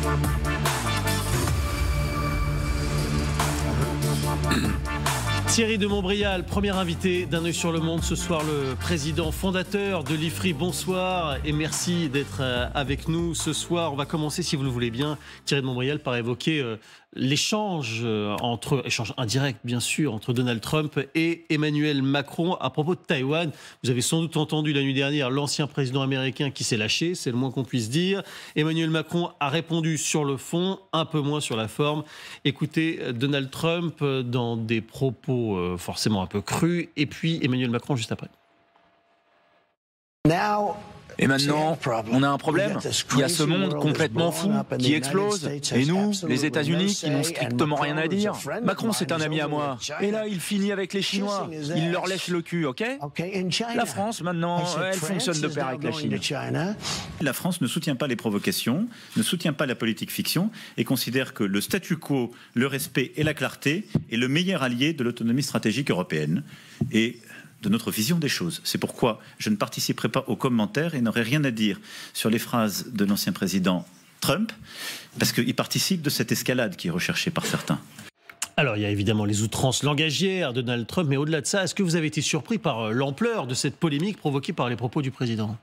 Thierry de Montbrial, premier invité d'un œil sur le monde ce soir, le président fondateur de l'IFRI. Bonsoir et merci d'être euh, avec nous ce soir. On va commencer, si vous le voulez bien, Thierry de Montbrial, par évoquer euh, l'échange euh, entre échange indirect bien sûr entre Donald Trump et Emmanuel Macron à propos de Taïwan. Vous avez sans doute entendu la nuit dernière l'ancien président américain qui s'est lâché, c'est le moins qu'on puisse dire. Emmanuel Macron a répondu sur le fond, un peu moins sur la forme. Écoutez Donald Trump euh, dans des propos euh, forcément un peu crus et puis Emmanuel Macron juste après. Et maintenant, on a un problème. Il y a ce monde complètement fou qui explose. Et nous, les États-Unis, qui n'ont strictement rien à dire. Macron, c'est un ami à moi. Et là, il finit avec les Chinois. Il leur lèche le cul, ok La France, maintenant, elle fonctionne de pair avec la Chine. La France ne soutient pas les provocations, ne soutient pas la politique fiction et considère que le statu quo, le respect et la clarté est le meilleur allié de l'autonomie stratégique européenne. Et de notre vision des choses. C'est pourquoi je ne participerai pas aux commentaires et n'aurai rien à dire sur les phrases de l'ancien président Trump, parce qu'il participe de cette escalade qui est recherchée par certains. Alors, il y a évidemment les outrances langagières de Donald Trump, mais au-delà de ça, est-ce que vous avez été surpris par euh, l'ampleur de cette polémique provoquée par les propos du président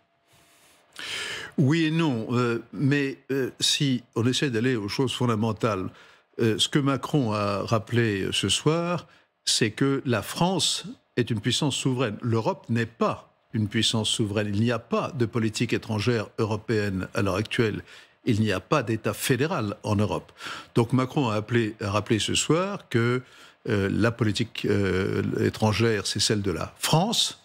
Oui et non. Euh, mais euh, si on essaie d'aller aux choses fondamentales, ce que Macron a rappelé ce soir, c'est que la France est une puissance souveraine. L'Europe n'est pas une puissance souveraine. Il n'y a pas de politique étrangère européenne à l'heure actuelle. Il n'y a pas d'État fédéral en Europe. Donc Macron a, rappelé ce soir que euh, la politique euh, étrangère, c'est celle de la France.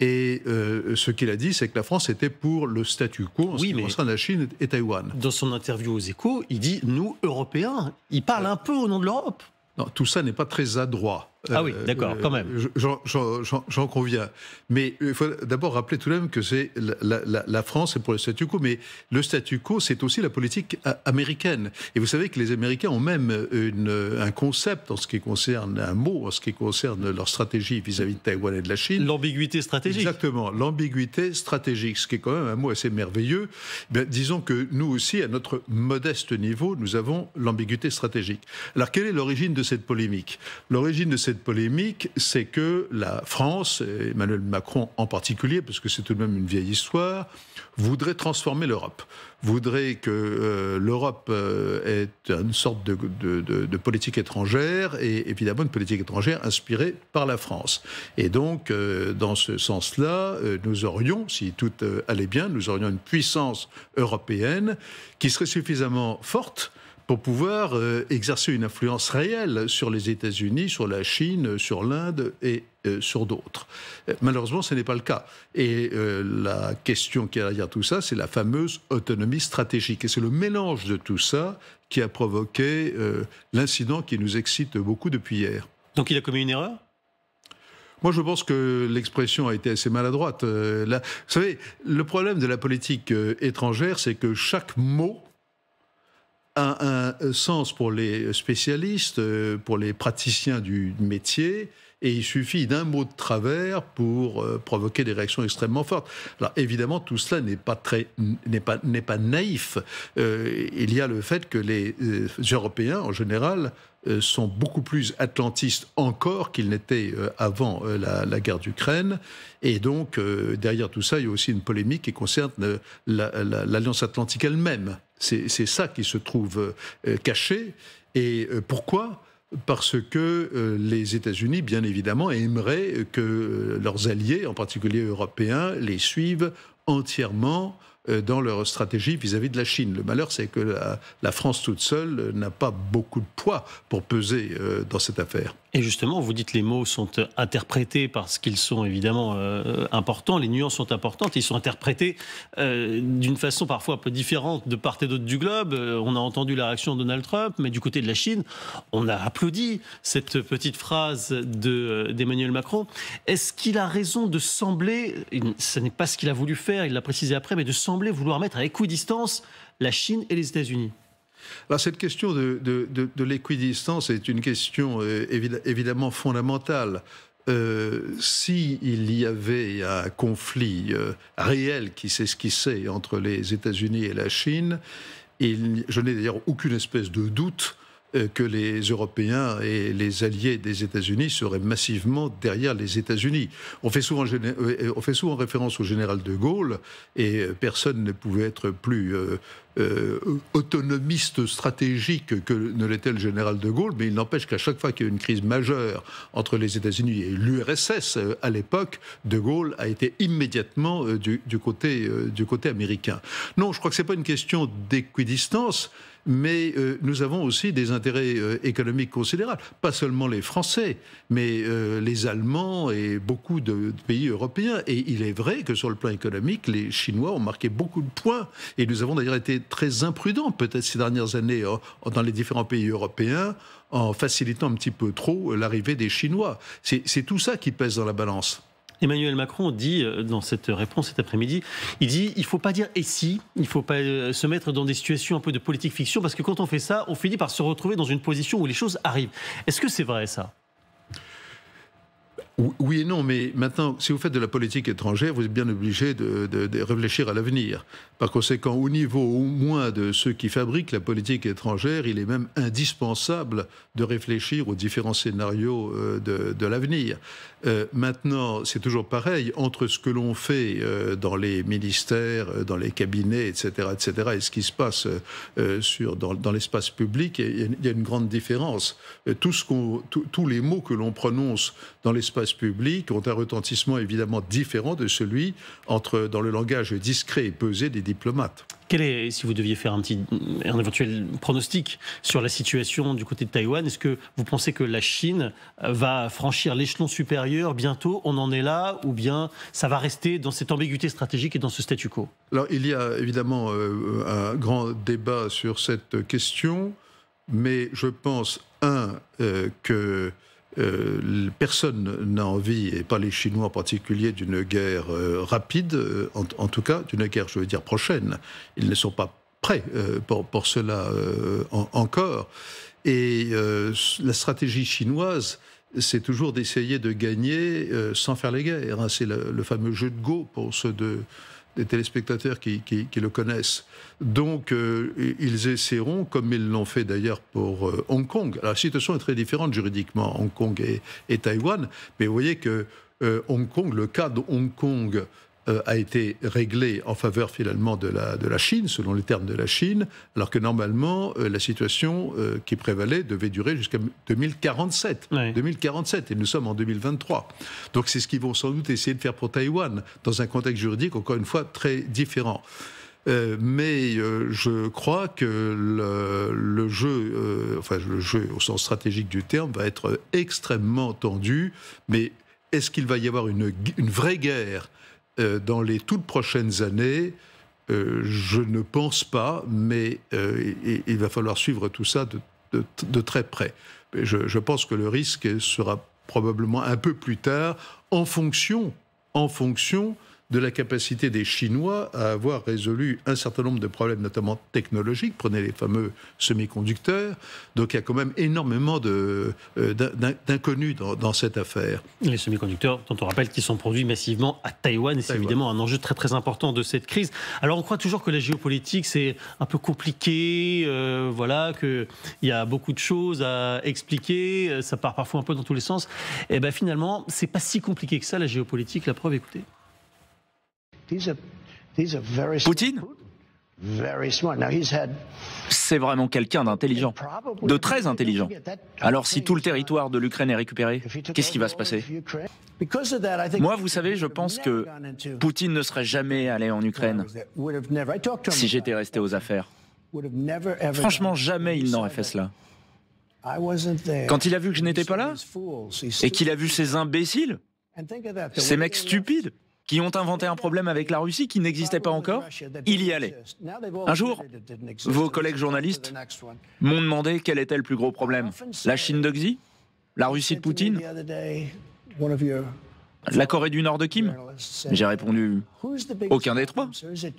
Et euh, ce qu'il a dit, c'est que la France était pour le statu quo en ce qui concerne la Chine et Taïwan. Dans son interview aux échos, il dit « nous, Européens ». Il parle un peu au nom de l'Europe. Non, tout ça n'est pas très adroit. Ah oui, euh, d'accord, quand même. J'en conviens. Mais euh, il faut d'abord rappeler tout de même que c'est la, France est pour le statu quo, mais le statu quo, c'est aussi la politique euh, américaine. Et vous savez que les Américains ont même un concept en ce qui concerne un mot, en ce qui concerne leur stratégie vis-à-vis de Taïwan et de la Chine. L'ambiguïté stratégique. Exactement, l'ambiguïté stratégique, ce qui est quand même un mot assez merveilleux. Eh disons que nous aussi, à notre modeste niveau, nous avons l'ambiguïté stratégique. Alors, quelle est l'origine de cette polémique L'origine de cette polémique, c'est que la France, et Emmanuel Macron en particulier, parce que c'est tout de même une vieille histoire, voudrait transformer l'Europe, voudrait que euh, l'Europe euh, ait une sorte de, politique étrangère, et évidemment une politique étrangère inspirée par la France. Et donc, euh, dans ce sens-là, nous aurions, si tout allait bien, nous aurions une puissance européenne qui serait suffisamment forte pour pouvoir euh, exercer une influence réelle sur les États-Unis, sur la Chine, sur l'Inde et euh, sur d'autres. Euh, malheureusement, ce n'est pas le cas. Et la question qui est derrière tout ça, c'est la fameuse autonomie stratégique. Et c'est le mélange de tout ça qui a provoqué l'incident qui nous excite beaucoup depuis hier. Donc il a commis une erreur moi, je pense que l'expression a été assez maladroite. Là, vous savez, le problème de la politique étrangère, c'est que chaque mot a un euh, sens pour les spécialistes, euh, pour les praticiens du métier, et il suffit d'un mot de travers pour euh, provoquer des réactions extrêmement fortes. Alors évidemment, tout cela n'est pas très n'est pas n'est pas naïf. Euh, il y a le fait que les euh, Européens en général sont beaucoup plus atlantistes encore qu'ils n'étaient avant la, guerre d'Ukraine. Et donc, derrière tout ça, il y a aussi une polémique qui concerne l'Alliance atlantique elle-même. C'est ça qui se trouve caché. Et pourquoi parce que euh, les États-Unis, bien évidemment, aimeraient que euh, leurs alliés, en particulier européens, les suivent entièrement euh, dans leur stratégie vis-à-vis de la Chine. Le malheur, c'est que la, France toute seule n'a pas beaucoup de poids pour peser dans cette affaire. Et justement, vous dites les mots sont euh, interprétés parce qu'ils sont évidemment euh, importants, les nuances sont importantes, ils sont interprétés euh, d'une façon parfois un peu différente de part et d'autre du globe. on a entendu la réaction de Donald Trump, mais du côté de la Chine, on a applaudi cette petite phrase d'Emmanuel Macron. Est-ce qu'il a raison de sembler, ce n'est pas ce qu'il a voulu faire, il l'a précisé après, mais de sembler vouloir mettre à équidistance la Chine et les États-Unis alors cette question de, l'équidistance est une question euh, évidemment fondamentale. Euh, S'il y avait un conflit euh, réel qui s'esquissait entre les États-Unis et la Chine, je n'ai d'ailleurs aucune espèce de doute euh, que les Européens et les alliés des États-Unis seraient massivement derrière les États-Unis. On, fait souvent, euh, on fait souvent référence au général de Gaulle et euh, personne ne pouvait être plus autonomiste stratégique que ne l'était le général de Gaulle, mais il n'empêche qu'à chaque fois qu'il y a une crise majeure entre les États-Unis et l'URSS à l'époque, de Gaulle a été immédiatement du, côté, du côté américain. Non, je crois que ce n'est pas une question d'équidistance mais euh, nous avons aussi des intérêts euh, économiques considérables. Pas seulement les Français, mais euh, les Allemands et beaucoup de, pays européens. Et il est vrai que sur le plan économique, les Chinois ont marqué beaucoup de points. Et nous avons d'ailleurs été très imprudents, peut-être ces dernières années, dans les différents pays européens, en facilitant un petit peu trop l'arrivée des Chinois. C'est tout ça qui pèse dans la balance. Emmanuel Macron dit euh, dans cette réponse cet après-midi, il dit il faut pas dire et si, il faut pas euh, se mettre dans des situations un peu de politique fiction parce que quand on fait ça, on finit par se retrouver dans une position où les choses arrivent. Est-ce que c'est vrai ça oui et non, mais maintenant, si vous faites de la politique étrangère, vous êtes bien obligé de, réfléchir à l'avenir. Par conséquent, au niveau au moins de ceux qui fabriquent la politique étrangère, il est même indispensable de réfléchir aux différents scénarios euh, de, l'avenir. Euh, maintenant, c'est toujours pareil, entre ce que l'on fait euh, dans les ministères, dans les cabinets, etc., etc., et ce qui se passe dans, l'espace public, il y, a une grande différence. tous les mots que l'on prononce dans l'espace l'espace public ont un retentissement évidemment différent de celui entre, dans le langage discret et pesé des diplomates. Quel est, si vous deviez faire un petit, un éventuel pronostic sur la situation du côté de Taïwan, est-ce que vous pensez que la Chine va franchir l'échelon supérieur bientôt On en est là, ou bien ça va rester dans cette ambiguïté stratégique et dans ce statu quo Alors il y a évidemment euh, un grand débat sur cette question, mais je pense un euh, que euh, personne n'a envie, et pas les Chinois en particulier, d'une guerre euh, rapide, euh, en, tout cas d'une guerre, je veux dire, prochaine. Ils ne sont pas prêts pour, cela encore. Et la stratégie chinoise, c'est toujours d'essayer de gagner sans faire les guerres. Hein. C'est le, fameux jeu de Go pour ceux de des téléspectateurs qui, le connaissent. Donc, euh, ils essaieront, comme ils l'ont fait d'ailleurs pour euh, Hong Kong. La situation est très différente juridiquement, Hong Kong et, Taïwan, mais vous voyez que euh, Hong Kong, le cas de Hong Kong euh, a été réglé en faveur finalement de la, de la Chine, selon les termes de la Chine, alors que normalement euh, la situation euh, qui prévalait devait durer jusqu'à 2047. 2047, et nous sommes en 2023. Donc c'est ce qu'ils vont sans doute essayer de faire pour Taïwan, dans un contexte juridique encore une fois très différent. mais je crois que le, jeu, enfin le jeu au sens stratégique du terme, va être extrêmement tendu. Mais est-ce qu'il va y avoir une, une vraie guerre euh, dans les toutes prochaines années, euh, je ne pense pas, mais euh, il, va falloir suivre tout ça de, très près. Je, je, pense que le risque sera probablement un peu plus tard, en fonction, en fonction de la capacité des Chinois à avoir résolu un certain nombre de problèmes, notamment technologiques. Prenez les fameux semi-conducteurs. Donc il y a quand même énormément euh, d'inconnus dans, cette affaire. Les semi-conducteurs, dont on rappelle qu'ils sont produits massivement à Taïwan, c'est évidemment un enjeu très très important de cette crise. Alors on croit toujours que la géopolitique, c'est un peu compliqué, euh, voilà, qu'il y a beaucoup de choses à expliquer, ça part parfois un peu dans tous les sens. Et eh ce ben, finalement, c'est pas si compliqué que ça, la géopolitique, la preuve, écoutez. Poutine c'est vraiment quelqu'un d'intelligent, de très intelligent. Alors si tout le territoire de l'Ukraine est récupéré, qu'est-ce qui va se passer Moi, vous savez, je pense que Poutine ne serait jamais allé en Ukraine si j'étais resté aux affaires. Franchement, jamais il n'aurait fait cela. Quand il a vu que je n'étais pas là, et qu'il a vu ces imbéciles, ces mecs stupides, qui ont inventé un problème avec la Russie qui n'existait pas encore, il y allait. Un jour, vos collègues journalistes m'ont demandé quel était le plus gros problème. La Chine de Xi La Russie de Poutine la Corée du Nord de Kim J'ai répondu Aucun des trois.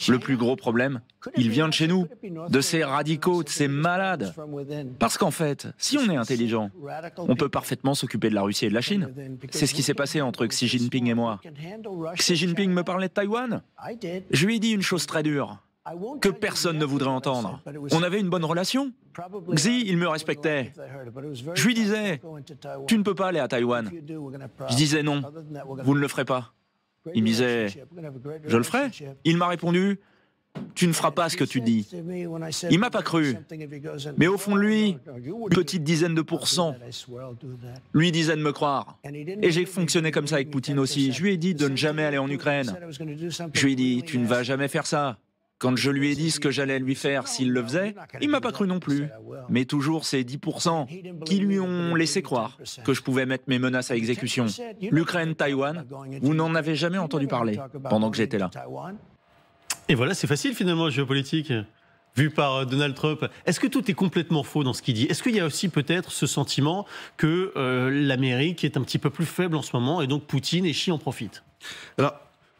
Le plus gros problème, il vient de chez nous, de ces radicaux, de ces malades. Parce qu'en fait, si on est intelligent, on peut parfaitement s'occuper de la Russie et de la Chine. C'est ce qui s'est passé entre Xi Jinping et moi. Xi Jinping me parlait de Taïwan. Je lui ai dit une chose très dure que personne ne voudrait entendre. On avait une bonne relation. Xi, il me respectait. Je lui disais, tu ne peux pas aller à Taïwan. Je disais non, vous ne le ferez pas. Il me disait, je le ferai. Il m'a répondu, tu ne feras pas ce que tu dis. Il m'a pas cru. Mais au fond de lui, une petite dizaine de pourcents lui disait de me croire. Et j'ai fonctionné comme ça avec Poutine aussi. Je lui ai dit de ne jamais aller en Ukraine. Je lui ai dit, tu ne vas jamais faire ça. Quand je lui ai dit ce que j'allais lui faire s'il le faisait, il m'a pas cru non plus. Mais toujours ces 10% qui lui ont laissé croire que je pouvais mettre mes menaces à exécution. L'Ukraine, Taïwan, vous n'en avez jamais entendu parler pendant que j'étais là. Et voilà, c'est facile finalement, géopolitique vu par euh, Donald Trump. Est-ce que tout est complètement faux dans ce qu'il dit Est-ce qu'il y a aussi peut-être ce sentiment que euh, l'Amérique est un petit peu plus faible en ce moment et donc Poutine et chi en profitent Alors,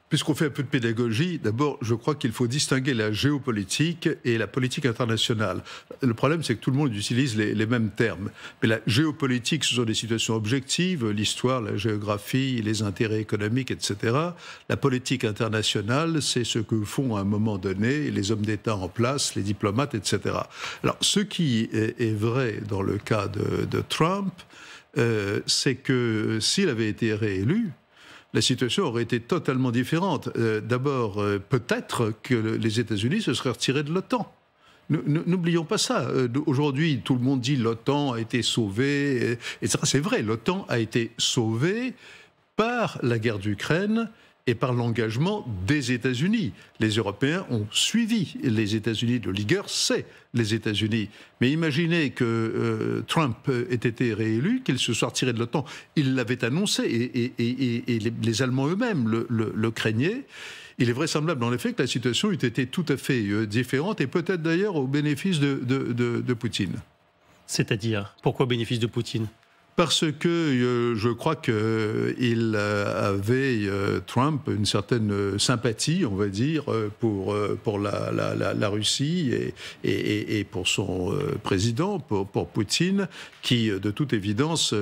Puisqu'on fait un peu de pédagogie, d'abord, je crois qu'il faut distinguer la géopolitique et la politique internationale. Le problème, c'est que tout le monde utilise les, mêmes termes. Mais la géopolitique, ce sont des situations objectives, l'histoire, la géographie, les intérêts économiques, etc. La politique internationale, c'est ce que font à un moment donné les hommes d'État en place, les diplomates, etc. Alors, ce qui est, vrai dans le cas de, Trump, euh, c'est que s'il avait été réélu, la situation aurait été totalement différente. Euh, d'abord, euh, peut-être que les États-Unis se seraient retirés de l'OTAN. N'oublions pas ça. Euh, aujourd'hui, tout le monde dit l'OTAN a été sauvée, etc. C'est vrai, l'OTAN a été sauvée par la guerre d'Ukraine et par l'engagement des États-Unis. Les Européens ont suivi les États-Unis. Le ligueur, c'est les États-Unis. Mais imaginez que euh, Trump ait été réélu, qu'il se sortirait de l'OTAN. Il l'avait annoncé et, les, Allemands eux-mêmes le, craignaient. Il est vraisemblable en effet que la situation eût été tout à fait euh, différente et peut-être d'ailleurs au bénéfice de, de, de Poutine. C'est-à-dire, pourquoi bénéfice de Poutine parce que euh, je crois qu'il euh, il euh, avait, Trump, une certaine sympathie, on va dire, pour, pour la, la, la, Russie et, et, et, pour son président, pour, pour, Poutine, qui, de toute évidence,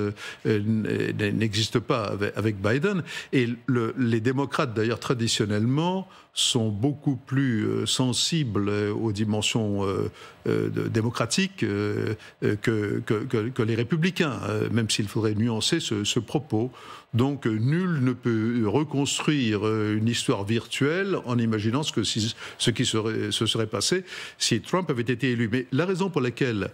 n'existe pas avec, avec, Biden. Et le, les démocrates, d'ailleurs, traditionnellement, sont beaucoup plus euh, sensibles euh, aux dimensions euh, démocratiques que, les républicains, même s'il faudrait nuancer ce, propos. Donc nul ne peut reconstruire une histoire virtuelle en imaginant ce, qui se serait passé si Trump avait été élu. Mais la raison pour laquelle,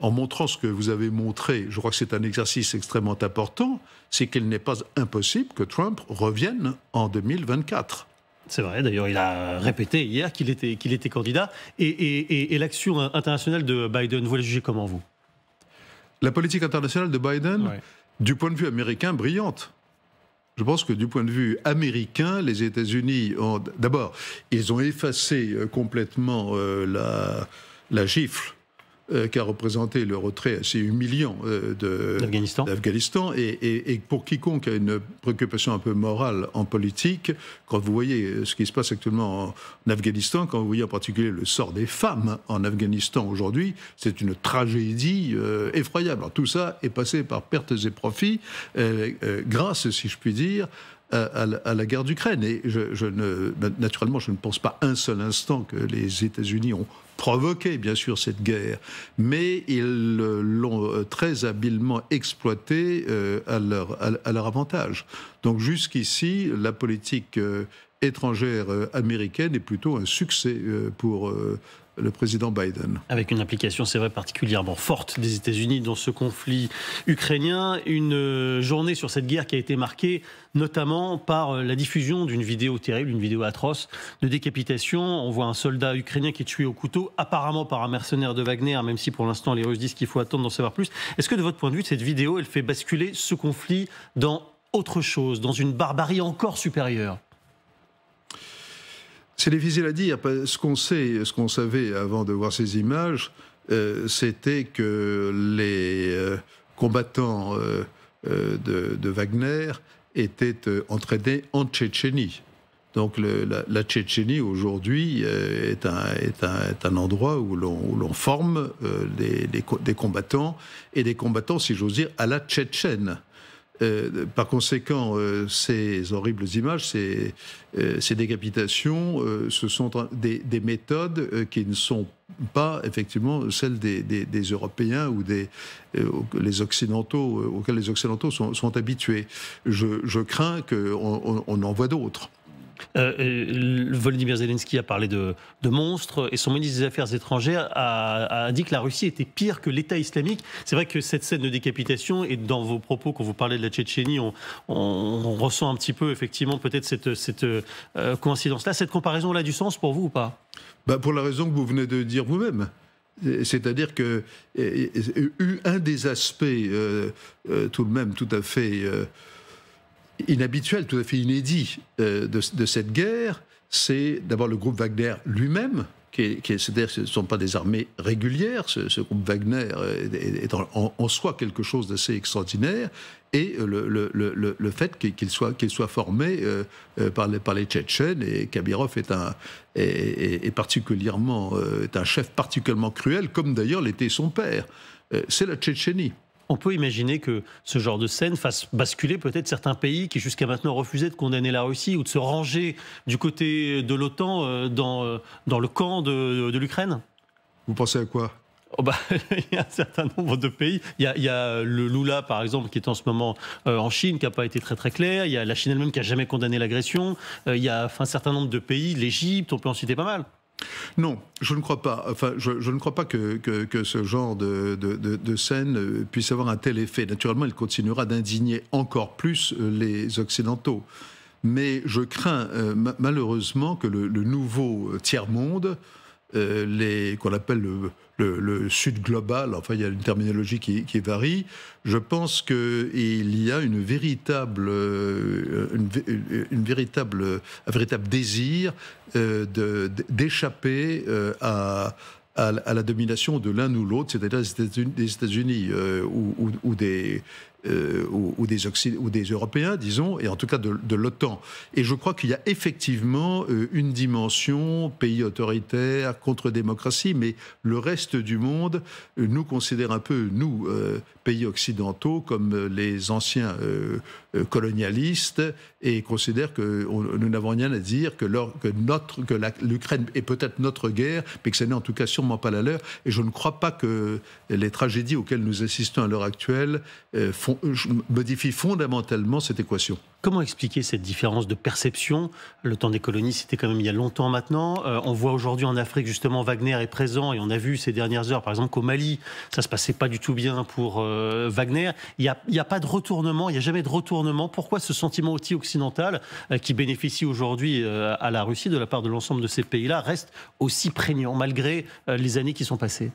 en montrant ce que vous avez montré, je crois que c'est un exercice extrêmement important, c'est qu'il n'est pas impossible que Trump revienne en 2024. C'est vrai, d'ailleurs, il a répété hier qu'il était, qu'il était candidat. Et, l'action internationale de Biden, vous la jugez comment, vous La politique internationale de Biden, du point de vue américain, brillante. Je pense que du point de vue américain, les États-Unis ont. D'abord, ils ont effacé euh, complètement euh, la gifle qui euh, qu'a représenté le retrait assez humiliant euh, d'Afghanistan. Et, et, et, pour quiconque a une préoccupation un peu morale en politique, quand vous voyez euh, ce qui se passe actuellement en, Afghanistan, quand vous voyez en particulier le sort des femmes en Afghanistan aujourd'hui, c'est une tragédie effroyable. tout ça est passé par pertes et profits, grâce, si je puis dire, à, la guerre d'Ukraine. Et je, ne, ben, naturellement, je ne pense pas un seul instant que les États-Unis ont provoqué, bien sûr, cette guerre, mais ils l'ont euh, très habilement exploité euh, à, leur, à leur avantage. Donc jusqu'ici, la politique euh, étrangère américaine est plutôt un succès pour le président Biden. Avec une implication, c'est vrai, particulièrement forte des États-Unis dans ce conflit ukrainien. Une euh, journée sur cette guerre qui a été marquée notamment par euh, la diffusion d'une vidéo terrible, une vidéo atroce de décapitation. On voit un soldat ukrainien qui est tué au couteau, apparemment par un mercenaire de Wagner, même si pour l'instant les Russes disent qu'il faut attendre d'en savoir plus. Est-ce que de votre point de vue, cette vidéo, elle fait basculer ce conflit dans autre chose, dans une barbarie encore supérieure c'est difficile à dire. Ce qu'on ce qu'on savait avant de voir ces images, euh, c'était que les euh, combattants euh, de, Wagner étaient entraînés en Tchétchénie. Donc la, Tchétchénie aujourd'hui est un, endroit où l'on forme des, des combattants, et des combattants, si j'ose dire, à la tchétchène. Euh, par conséquent, euh, ces horribles images, ces, euh, décapitations, ce sont des, méthodes qui ne sont pas effectivement celles des, Européens ou des les Occidentaux auxquels les Occidentaux sont, habitués. Je, crains qu'on on en voit d'autres. Euh, euh, Volodymyr Zelensky a parlé de, de, monstres et son ministre des Affaires étrangères a, dit que la Russie était pire que l'État islamique. C'est vrai que cette scène de décapitation et dans vos propos quand vous parlez de la Tchétchénie, on, ressent un petit peu effectivement peut-être cette, cette euh, coïncidence-là. Cette comparaison-là a du sens pour vous ou pas bah, Pour la raison que vous venez de dire vous-même. C'est-à-dire que un des aspects, tout de même tout à fait inhabituel, tout à fait inédit euh, de, cette guerre, c'est d'abord le groupe Wagner lui-même, qui, c'est-à-dire ce ne sont pas des armées régulières, ce, groupe Wagner euh, est, en, soi quelque chose d'assez extraordinaire, et le, fait qu'il soit, formé euh, par, les, par Tchétchènes, et Kabirov est, un, particulièrement, est un chef particulièrement cruel, comme d'ailleurs l'était son père. C'est la Tchétchénie. On peut imaginer que ce genre de scène fasse basculer peut-être certains pays qui jusqu'à maintenant refusaient de condamner la Russie ou de se ranger du côté de l'OTAN euh, dans, euh, dans le camp de, l'Ukraine Vous pensez à quoi oh, bah, il y a un certain nombre de pays. Il y, a, le Lula, par exemple, qui est en ce moment euh, en Chine, qui n'a pas été très très clair. Il y a la Chine elle-même qui n'a jamais condamné l'agression. il y a un certain nombre de pays, l'Égypte, on peut en citer pas mal. Non, je ne crois pas. je, ne crois pas que, ce genre de, scène euh, puisse avoir un tel effet. Naturellement, il continuera d'indigner encore plus euh, les Occidentaux. Mais je crains euh, malheureusement que le nouveau tiers-monde euh, les, qu'on appelle le, sud global, enfin il y a une terminologie qui, varie, je pense qu'il y a une véritable, euh, une, véritable, un véritable désir euh, de, d'échapper à, à, la domination de l'un ou l'autre, c'est-à-dire des États-Unis, ou, des, euh, ou, des Occident, ou des Européens, disons, et en tout cas de, de l'OTAN. Et je crois qu'il y a effectivement euh, une dimension pays autoritaire, contre-démocratie, mais le reste du monde euh, nous considère un peu, nous, pays occidentaux, comme les anciens colonialistes et considère que nous n'avons rien à dire, que, que, notre, que l'Ukraine est peut-être notre guerre, mais que ce n'est en tout cas sûrement pas la leur. Et je ne crois pas que les tragédies auxquelles nous assistons à l'heure actuelle font euh, modifie fondamentalement cette équation. Comment expliquer cette différence de perception Le temps des colonies, c'était quand même il y a longtemps maintenant. Euh, on voit aujourd'hui en Afrique, justement, Wagner est présent et on a vu ces dernières heures, par exemple, qu'au Mali, ça se passait pas du tout bien pour euh, Wagner. Il n'y a, pas de retournement, il n'y a jamais de retournement. Pourquoi ce sentiment anti-occidental qui bénéficie aujourd'hui à la Russie de la part de l'ensemble de ces pays-là reste aussi prégnant malgré les années qui sont passées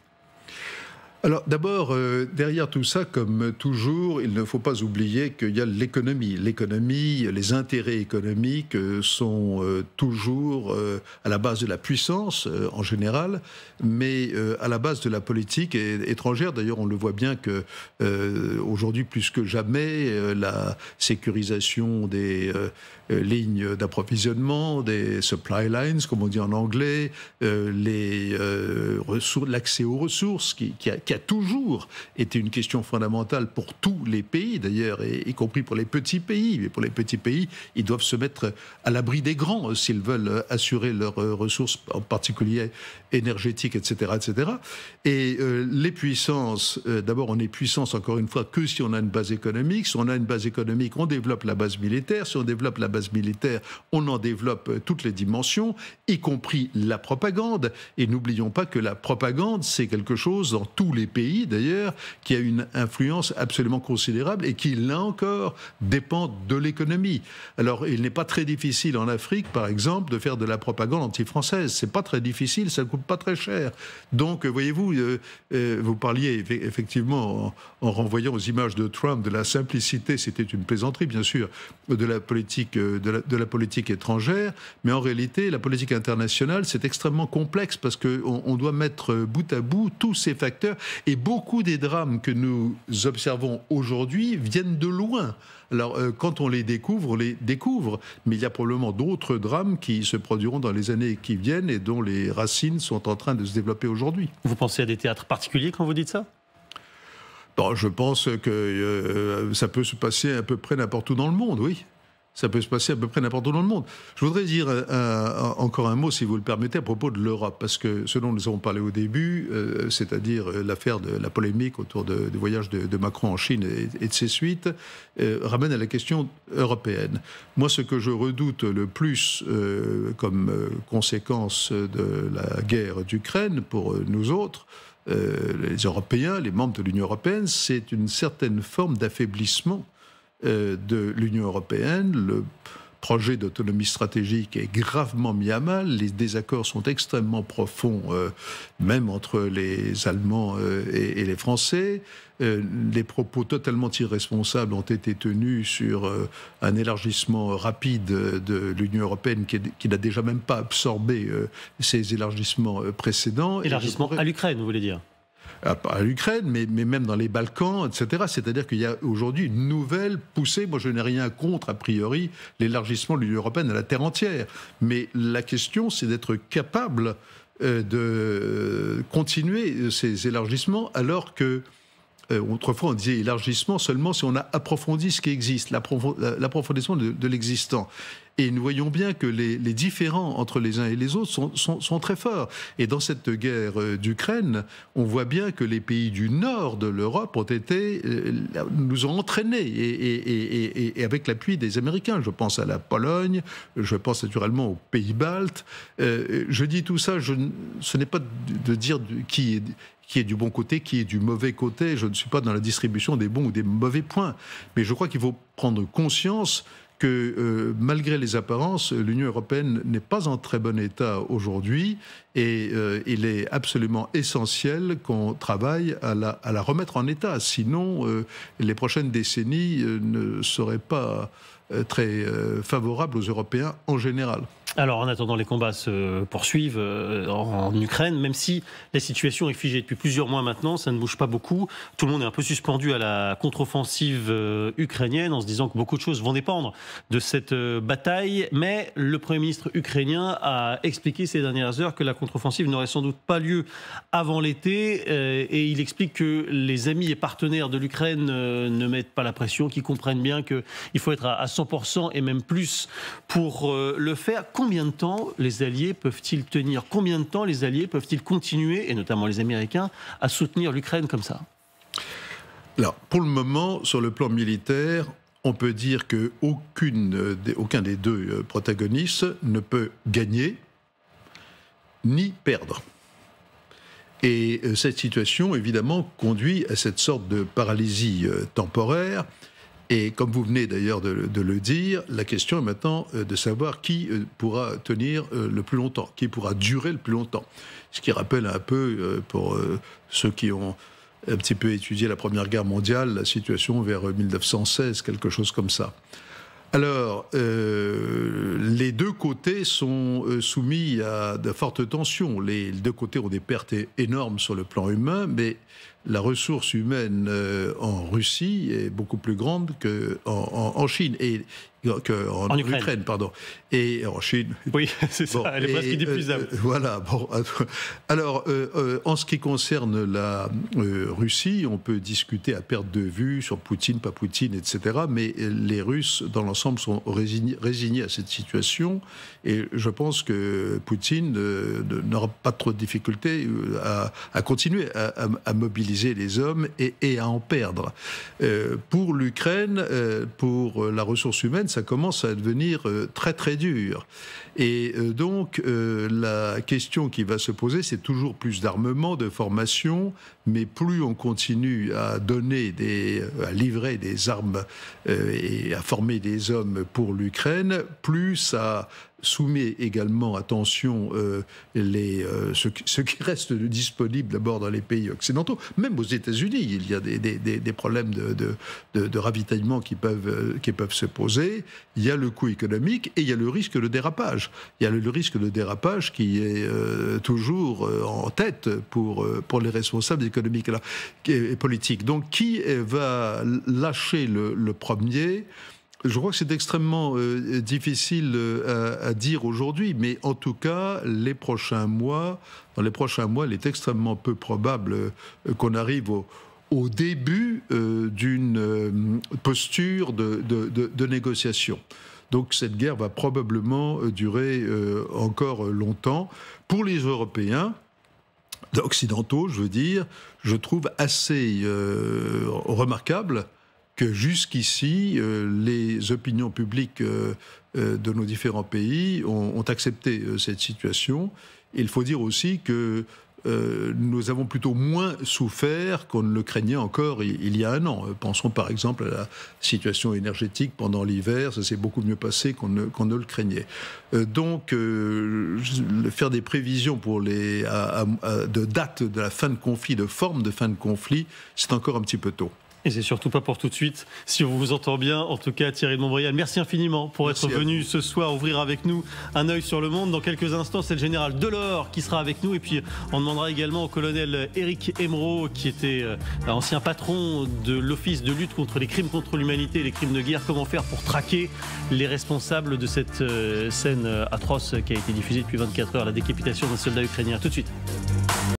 alors d'abord, euh, derrière tout ça, comme toujours, il ne faut pas oublier qu'il y a l'économie. L'économie, les intérêts économiques euh, sont euh, toujours à la base de la puissance en général, mais à la base de la politique étrangère. D'ailleurs, on le voit bien que aujourd'hui plus que jamais, la sécurisation des lignes d'approvisionnement, des supply lines, comme on dit en anglais, l'accès aux ressources qui, a, qui a toujours été une question fondamentale pour tous les pays, d'ailleurs, y compris pour les petits pays. Mais pour les petits pays, ils doivent se mettre à l'abri des grands euh, s'ils veulent euh, assurer leurs euh, ressources, en particulier énergétiques, etc. etc. Et les puissances, d'abord, on est puissance, encore une fois, que si on a une base économique. Si on a une base économique, on développe la base militaire. Si on développe la base militaire, on en développe toutes les dimensions, y compris la propagande. Et n'oublions pas que la propagande, c'est quelque chose dans tous les des pays d'ailleurs, qui a une influence absolument considérable et qui, là encore, dépend de l'économie. Alors, il n'est pas très difficile en Afrique, par exemple, de faire de la propagande anti-française. C'est pas très difficile, ça ne coûte pas très cher. Donc, voyez-vous, euh, euh, vous parliez effectivement en, renvoyant aux images de Trump de la simplicité, c'était une plaisanterie, bien sûr, de la politique, euh, de la, de la politique étrangère, mais en réalité, la politique internationale, c'est extrêmement complexe parce qu'on on doit mettre bout à bout tous ces facteurs. Et beaucoup des drames que nous observons aujourd'hui viennent de loin. Alors, euh, quand on les découvre, on les découvre. Mais il y a probablement d'autres drames qui se produiront dans les années qui viennent et dont les racines sont en train de se développer aujourd'hui. Vous pensez à des théâtres particuliers quand vous dites ça Bon, je pense que euh, ça peut se passer à peu près n'importe où dans le monde, oui. Ça peut se passer à peu près n'importe où dans le monde. Je voudrais dire euh, euh, encore un mot, si vous le permettez, à propos de l'Europe, parce que ce dont nous avons parlé au début, euh, c'est-à-dire l'affaire de la polémique autour du voyage de, Macron en Chine et, de ses suites, ramène à la question européenne. Moi, ce que je redoute le plus comme conséquence de la guerre d'Ukraine pour nous autres, les Européens, les membres de l'Union européenne, c'est une certaine forme d'affaiblissement euh, de l'Union européenne. Le projet d'autonomie stratégique est gravement mis à mal. Les désaccords sont extrêmement profonds, euh, même entre les Allemands euh, et, les Français. les propos totalement irresponsables ont été tenus sur un élargissement rapide de l'Union européenne qui, n'a déjà même pas absorbé ces élargissements précédents. Élargissement à l'Ukraine, vous voulez dire à l'Ukraine, mais, mais, même dans les Balkans, etc. C'est-à-dire qu'il y a aujourd'hui une nouvelle poussée. Moi, je n'ai rien contre, a priori, l'élargissement de l'Union européenne à la Terre entière. Mais la question, c'est d'être capable euh, de euh, continuer ces élargissements alors que euh, autrefois on disait élargissement seulement si on a approfondi ce qui existe, l'approfondissement de, de l'existant. Et nous voyons bien que les, différends entre les uns et les autres sont, très forts. Et dans cette guerre euh, d'Ukraine, on voit bien que les pays du nord de l'Europe ont été, euh, nous ont entraînés, et, avec l'appui des Américains. Je pense à la Pologne, je pense naturellement aux Pays-Baltes. Euh, je dis tout ça, ce n'est pas de dire qui est du bon côté, qui est du mauvais côté. Je ne suis pas dans la distribution des bons ou des mauvais points. Mais je crois qu'il faut prendre conscience que euh, malgré les apparences, l'Union européenne n'est pas en très bon état aujourd'hui et euh, il est absolument essentiel qu'on travaille à la, remettre en état. Sinon, euh, les prochaines décennies ne seraient pas très favorables aux Européens en général. Alors, en attendant, les combats se poursuivent euh, en Ukraine, même si la situation est figée depuis plusieurs mois maintenant, ça ne bouge pas beaucoup. Tout le monde est un peu suspendu à la contre-offensive euh, ukrainienne en se disant que beaucoup de choses vont dépendre de cette euh, bataille. Mais le Premier ministre ukrainien a expliqué ces dernières heures que la contre-offensive n'aurait sans doute pas lieu avant l'été. Et il explique que les amis et partenaires de l'Ukraine ne mettent pas la pression, qu'ils comprennent bien qu'il faut être à 100% et même plus pour le faire combien de temps les Alliés peuvent-ils tenir Combien de temps les Alliés peuvent-ils continuer, et notamment les Américains, à soutenir l'Ukraine comme ça Alors, pour le moment, sur le plan militaire, on peut dire que aucune, aucun des deux euh, protagonistes ne peut gagner ni perdre. Et euh, cette situation, évidemment, conduit à cette sorte de paralysie euh, temporaire et comme vous venez d'ailleurs de, le dire, la question est maintenant euh, de savoir qui euh, pourra tenir euh, le plus longtemps, qui pourra durer le plus longtemps. Ce qui rappelle un peu, pour ceux qui ont un petit peu étudié la Première Guerre mondiale, la situation vers 1916, quelque chose comme ça. Alors, les deux côtés sont soumis à de fortes tensions. Les deux côtés ont des pertes énormes sur le plan humain, mais la ressource humaine euh, en Russie est beaucoup plus grande qu'en en, Chine et qu'en Ukraine. pardon, et en Chine. Oui, c'est ça. Elle est presque inépuisable. Euh, voilà. Bon, euh, alors, en ce qui concerne la Russie, on peut discuter à perte de vue sur Poutine, pas Poutine, etc. Mais les Russes, dans l'ensemble, sont résignés, à cette situation, et je pense que Poutine n'aura pas trop de difficultés à, continuer à mobiliser les hommes et, à en perdre. Euh, pour l'Ukraine, euh, pour la ressource humaine, ça commence à devenir euh, très très dur. Et donc la question qui va se poser, c'est toujours plus d'armement, de formation, mais plus on continue à donner des, à livrer des armes et à former des hommes pour l'Ukraine, plus ça soumet également à euh, les, euh, ce, qui reste disponible d'abord dans les pays occidentaux. Même aux États-Unis, il y a des, des, problèmes de, de, ravitaillement qui peuvent, euh, qui peuvent se poser. Il y a le coût économique et il y a le risque de dérapage. Il y a le, risque de dérapage qui est toujours en tête pour, pour les responsables économiques et, politiques. Donc qui va lâcher le premier je crois que c'est extrêmement euh, difficile euh, à, dire aujourd'hui, mais en tout cas, les prochains mois, dans les prochains mois, il est extrêmement peu probable euh, qu'on arrive au, début d'une posture de, de, négociation. Donc cette guerre va probablement durer encore longtemps. Pour les Européens, occidentaux, je veux dire, je trouve assez remarquable jusqu'ici, euh, les opinions publiques euh, euh, de nos différents pays ont, accepté cette situation. il faut dire aussi que nous avons plutôt moins souffert qu'on ne le craignait encore il, y a un an. Pensons par exemple à la situation énergétique pendant l'hiver, ça s'est beaucoup mieux passé qu'on ne, le craignait. donc, faire des prévisions pour les, de date de la fin de conflit, de forme de fin de conflit, c'est encore un petit peu tôt. Et c'est surtout pas pour tout de suite. Si on vous entend bien, en tout cas, Thierry de Montbrial, merci infiniment pour être venu ce soir ouvrir avec nous un œil sur le monde. Dans quelques instants, c'est le général Delors qui sera avec nous. Et puis, on demandera également au colonel Eric Emeraud, qui était euh, bah, ancien patron de l'Office de lutte contre les crimes contre l'humanité et les crimes de guerre, comment faire pour traquer les responsables de cette euh, scène euh, atroce qui a été diffusée depuis 24 heures, la décapitation d'un soldat ukrainien. Tout de suite.